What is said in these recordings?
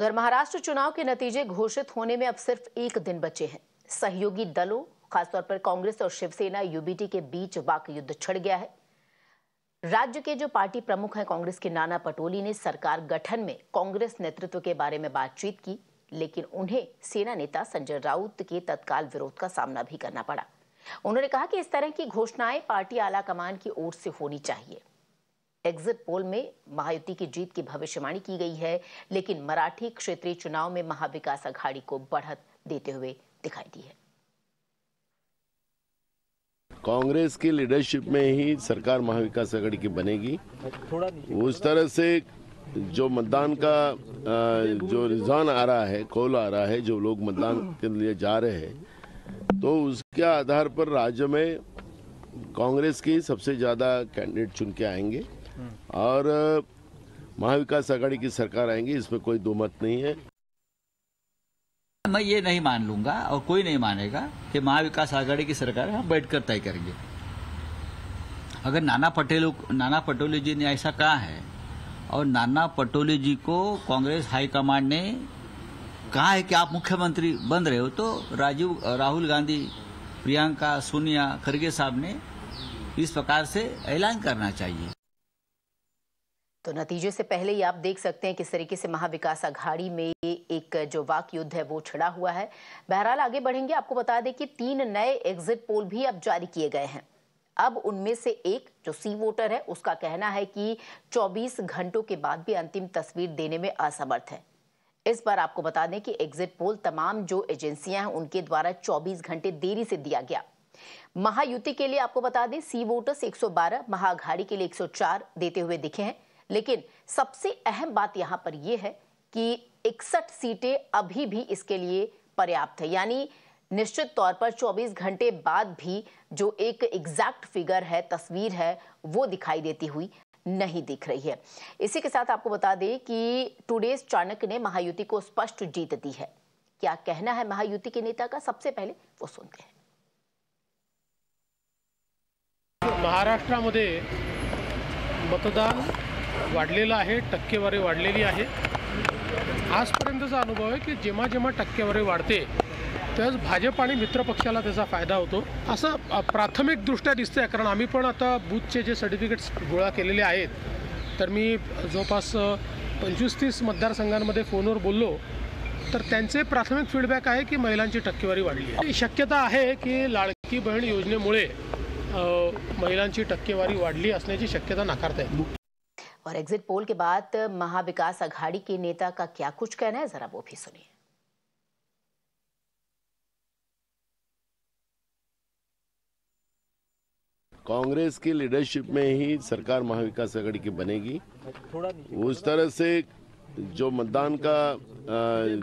उधर तो महाराष्ट्र चुनाव के नतीजे घोषित होने में अब सिर्फ एक दिन बचे हैं सहयोगी दलों खासतौर पर कांग्रेस और शिवसेना यूबीटी के बीच वाक युद्ध छिड़ गया है राज्य के जो पार्टी प्रमुख हैं कांग्रेस के नाना पटोली ने सरकार गठन में कांग्रेस नेतृत्व के बारे में बातचीत की लेकिन उन्हें सेना नेता संजय राउत के तत्काल विरोध का सामना भी करना पड़ा उन्होंने कहा कि इस तरह की घोषणाएं पार्टी आला कमान की ओर से होनी चाहिए एग्जिट पोल में महायुति की जीत की भविष्यवाणी की गई है लेकिन मराठी क्षेत्रीय चुनाव में महाविकास अघाड़ी को बढ़त देते हुए दिखाई दी है कांग्रेस की लीडरशिप में ही सरकार महाविकास आघाड़ी की बनेगी उस तरह से जो मतदान का जो रुझान आ रहा है कॉल आ रहा है जो लोग मतदान के लिए जा रहे हैं तो उसके आधार पर राज्य में कांग्रेस की सबसे ज़्यादा कैंडिडेट चुन के आएंगे और महाविकास आघाड़ी की सरकार आएंगी इसमें कोई दो मत नहीं है मैं ये नहीं मान लूंगा और कोई नहीं मानेगा कि महाविकास आघाड़ी की सरकार हम बैठकर तय करेंगे अगर नाना पटेल नाना पटोले जी ने ऐसा कहा है और नाना पटोले जी को कांग्रेस हाईकमांड ने कहा है कि आप मुख्यमंत्री बन रहे हो तो राजीव राहुल गांधी प्रियंका सोनिया खरगे साहब ने इस प्रकार से ऐलान करना चाहिए तो नतीजे से पहले ही आप देख सकते हैं किस तरीके से महाविकास आघाड़ी में एक जो वाक युद्ध है वो छिड़ा हुआ है बहरहाल आगे बढ़ेंगे आपको बता दें कि तीन नए एग्जिट पोल भी अब जारी किए गए हैं अब उनमें से एक जो सी वोटर है उसका कहना है कि 24 घंटों के बाद भी अंतिम तस्वीर देने में असमर्थ है इस बार आपको बता दें कि एग्जिट पोल तमाम जो एजेंसियां हैं उनके द्वारा 24 घंटे देरी से दिया गया महायुति के लिए आपको बता दें सी वोटर्स 112 महाघाड़ी के लिए 104 देते हुए दिखे हैं लेकिन सबसे अहम बात यहां पर यह है कि इकसठ सीटें अभी भी इसके लिए पर्याप्त है यानी निश्चित तौर पर 24 घंटे बाद भी जो एक एग्जैक्ट फिगर है तस्वीर है वो दिखाई देती हुई नहीं दिख रही है इसी के साथ आपको बता दें कि टूडेज चाणक्य ने महायुति को स्पष्ट जीत दी है क्या कहना है महायुति के नेता का सबसे पहले वो सुनते हैं महाराष्ट्रामध्ये मतदान वाढलेलं आहे टक्केवारी वाढलेली आहे आजपर्यंतचा अनुभव आहे की जेव्हा जेव्हा टक्केवारी वाढते त्याच भाजप आणि मित्रपक्षाला त्याचा फायदा होतो असं प्राथमिकदृष्ट्या दिसतं आहे कारण आम्ही पण आता बूथचे जे सर्टिफिकेट्स गोळा केलेले आहेत तर मी जवळपास पंचवीस तीस मतदारसंघांमध्ये फोनवर बोललो तर त्यांचे प्राथमिक फीडबॅक आहे की महिलांची टक्केवारी वाढली आहे शक्यता आहे की लाडकी बहीण योजनेमुळे महिलांची टक्केवारी वाढली असण्याची शक्यता नाकारता येईल और एग्जिट पोल के बाद महाविकास अघाड़ी के नेता का क्या कुछ कहना है जरा वो भी सुनिए कांग्रेस की लीडरशिप में ही सरकार महाविकास अघाड़ी की बनेगी उस तरह से जो मतदान का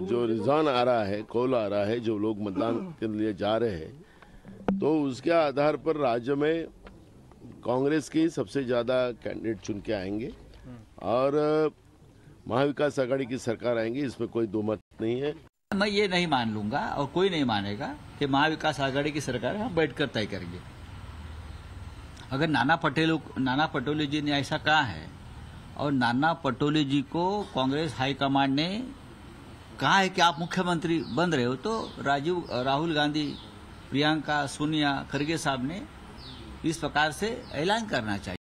जो रिजान आ रहा है कॉल आ रहा है जो लोग मतदान के लिए जा रहे हैं तो उसके आधार पर राज्य में कांग्रेस के सबसे ज़्यादा कैंडिडेट चुन के आएंगे और महाविकास आघाड़ी की सरकार आएंगी इसमें कोई दो मत नहीं है मैं ये नहीं मान लूंगा और कोई नहीं मानेगा कि महाविकास आघाड़ी की सरकार हम बैठकर तय करेंगे अगर नाना पटेल नाना पटोले जी ने ऐसा कहा है और नाना पटोले जी को कांग्रेस हाईकमांड ने कहा है कि आप मुख्यमंत्री बन रहे हो तो राजीव राहुल गांधी प्रियंका सोनिया खरगे साहब ने इस प्रकार से ऐलान करना चाहिए